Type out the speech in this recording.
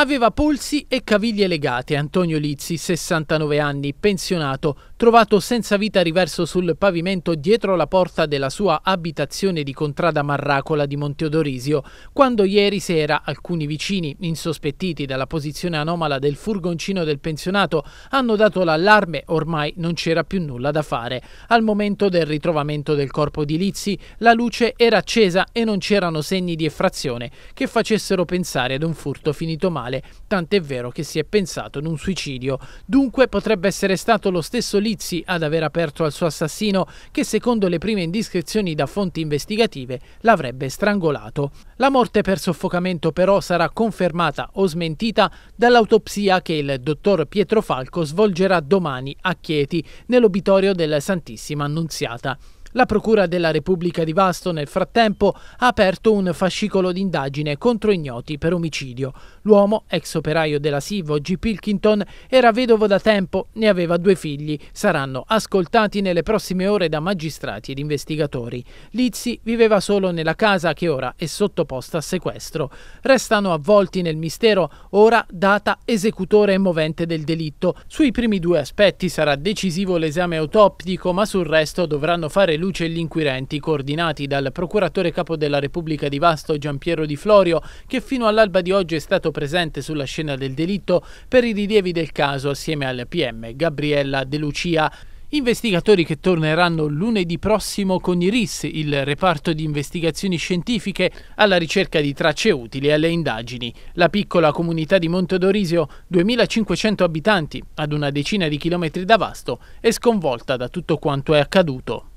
Aveva polsi e caviglie legate. Antonio Lizzi, 69 anni, pensionato, trovato senza vita riverso sul pavimento dietro la porta della sua abitazione di Contrada Marracola di Monteodorisio, quando ieri sera alcuni vicini, insospettiti dalla posizione anomala del furgoncino del pensionato, hanno dato l'allarme, ormai non c'era più nulla da fare. Al momento del ritrovamento del corpo di Lizzi, la luce era accesa e non c'erano segni di effrazione che facessero pensare ad un furto finito male, tant'è vero che si è pensato in un suicidio. Dunque potrebbe essere stato lo stesso Lizzi Polizzi ad aver aperto al suo assassino che secondo le prime indiscrezioni da fonti investigative l'avrebbe strangolato. La morte per soffocamento però sarà confermata o smentita dall'autopsia che il dottor Pietro Falco svolgerà domani a Chieti nell'obitorio della Santissima Annunziata. La Procura della Repubblica di Vasto nel frattempo ha aperto un fascicolo d'indagine contro ignoti per omicidio. L'uomo, ex operaio della Sivo, G. Pilkington, era vedovo da tempo, ne aveva due figli. Saranno ascoltati nelle prossime ore da magistrati ed investigatori. Lizzi viveva solo nella casa che ora è sottoposta a sequestro. Restano avvolti nel mistero ora data esecutore e movente del delitto. Sui primi due aspetti sarà decisivo l'esame autoptico, ma sul resto dovranno fare luce luce gli inquirenti coordinati dal procuratore capo della Repubblica di Vasto Giampiero Di Florio che fino all'alba di oggi è stato presente sulla scena del delitto per i rilievi del caso assieme al PM Gabriella De Lucia. Investigatori che torneranno lunedì prossimo con IRIS, il reparto di investigazioni scientifiche, alla ricerca di tracce utili alle indagini. La piccola comunità di Montedorisio, 2500 abitanti, ad una decina di chilometri da Vasto, è sconvolta da tutto quanto è accaduto.